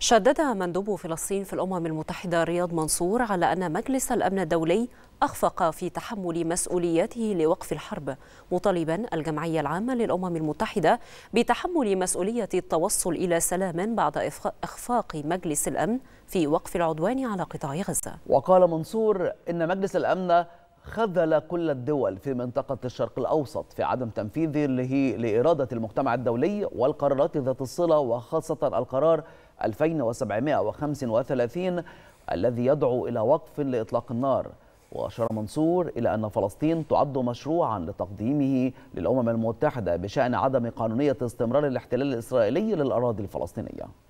شدد مندوب فلسطين في الأمم المتحدة رياض منصور على أن مجلس الأمن الدولي أخفق في تحمل مسؤولياته لوقف الحرب مطالبا الجمعية العامة للأمم المتحدة بتحمل مسؤولية التوصل إلى سلام بعد إخفاق مجلس الأمن في وقف العدوان على قطاع غزة وقال منصور إن مجلس الأمن خذل كل الدول في منطقة الشرق الأوسط في عدم تنفيذه لإرادة المجتمع الدولي والقرارات ذات الصلة وخاصة القرار 2735 الذي يدعو إلى وقف لإطلاق النار وأشار منصور إلى أن فلسطين تعد مشروعا لتقديمه للأمم المتحدة بشأن عدم قانونية استمرار الاحتلال الإسرائيلي للأراضي الفلسطينية